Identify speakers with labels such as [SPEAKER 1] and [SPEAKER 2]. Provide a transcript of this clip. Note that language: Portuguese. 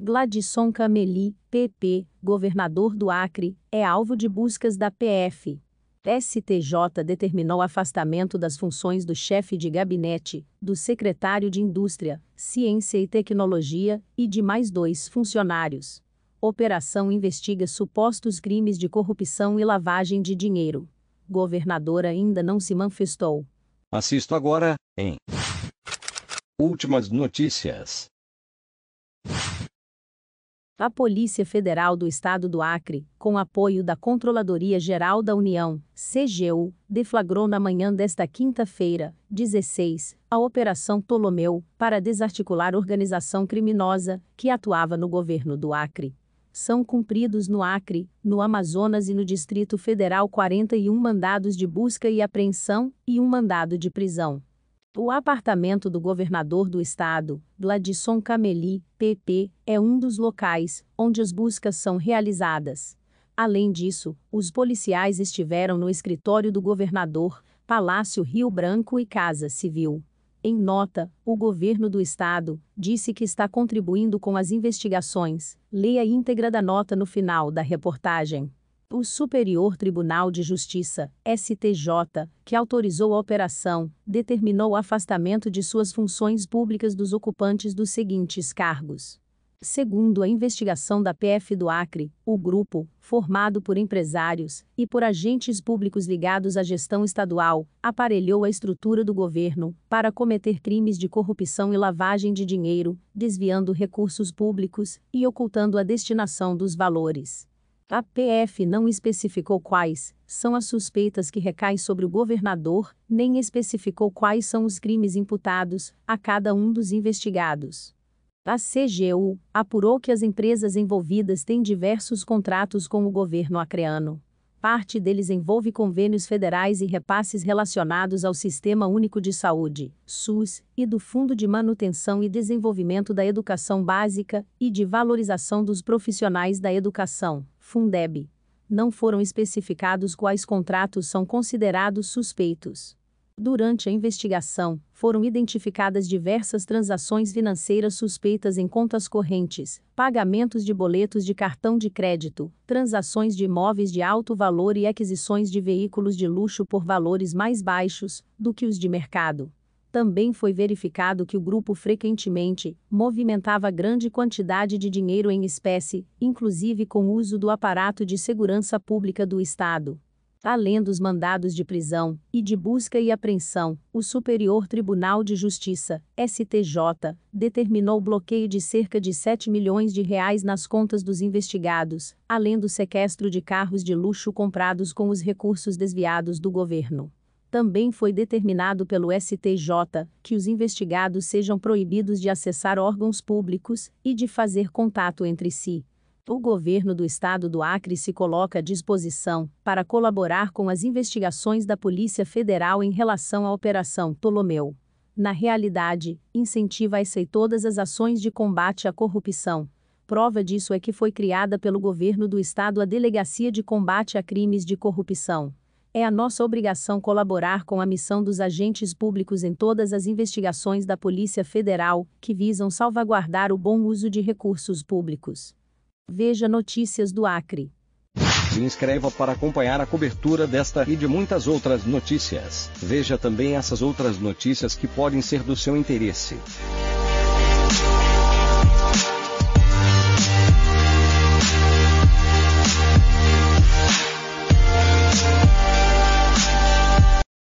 [SPEAKER 1] Gladisson Cameli, PP, governador do Acre, é alvo de buscas da PF. STJ determinou afastamento das funções do chefe de gabinete, do secretário de Indústria, Ciência e Tecnologia e de mais dois funcionários. Operação investiga supostos crimes de corrupção e lavagem de dinheiro. Governador ainda não se manifestou. Assisto agora, em Últimas notícias a Polícia Federal do Estado do Acre, com apoio da Controladoria Geral da União, CGU, deflagrou na manhã desta quinta-feira, 16, a Operação Ptolomeu, para desarticular organização criminosa que atuava no governo do Acre. São cumpridos no Acre, no Amazonas e no Distrito Federal 41 mandados de busca e apreensão e um mandado de prisão. O apartamento do governador do estado, Gladson Cameli, PP, é um dos locais onde as buscas são realizadas. Além disso, os policiais estiveram no escritório do governador, Palácio Rio Branco e Casa Civil. Em nota, o governo do estado disse que está contribuindo com as investigações. Leia a íntegra da nota no final da reportagem o Superior Tribunal de Justiça, STJ, que autorizou a operação, determinou o afastamento de suas funções públicas dos ocupantes dos seguintes cargos. Segundo a investigação da PF do Acre, o grupo, formado por empresários e por agentes públicos ligados à gestão estadual, aparelhou a estrutura do governo para cometer crimes de corrupção e lavagem de dinheiro, desviando recursos públicos e ocultando a destinação dos valores. A PF não especificou quais são as suspeitas que recaem sobre o governador, nem especificou quais são os crimes imputados a cada um dos investigados. A CGU apurou que as empresas envolvidas têm diversos contratos com o governo acreano. Parte deles envolve convênios federais e repasses relacionados ao Sistema Único de Saúde, SUS, e do Fundo de Manutenção e Desenvolvimento da Educação Básica e de Valorização dos Profissionais da Educação, Fundeb. Não foram especificados quais contratos são considerados suspeitos. Durante a investigação, foram identificadas diversas transações financeiras suspeitas em contas correntes, pagamentos de boletos de cartão de crédito, transações de imóveis de alto valor e aquisições de veículos de luxo por valores mais baixos do que os de mercado também foi verificado que o grupo frequentemente movimentava grande quantidade de dinheiro em espécie, inclusive com uso do aparato de segurança pública do Estado. Além dos mandados de prisão e de busca e apreensão, o Superior Tribunal de Justiça, STJ, determinou bloqueio de cerca de 7 milhões de reais nas contas dos investigados, além do sequestro de carros de luxo comprados com os recursos desviados do governo também foi determinado pelo STJ que os investigados sejam proibidos de acessar órgãos públicos e de fazer contato entre si. O governo do estado do Acre se coloca à disposição para colaborar com as investigações da Polícia Federal em relação à Operação Ptolomeu. Na realidade, incentiva e todas as ações de combate à corrupção. Prova disso é que foi criada pelo governo do estado a Delegacia de Combate a Crimes de Corrupção é a nossa obrigação colaborar com a missão dos agentes públicos em todas as investigações da Polícia Federal, que visam salvaguardar o bom uso de recursos públicos. Veja Notícias do Acre. Se inscreva para acompanhar a cobertura desta e de muitas outras notícias. Veja também essas outras notícias que podem ser do seu interesse.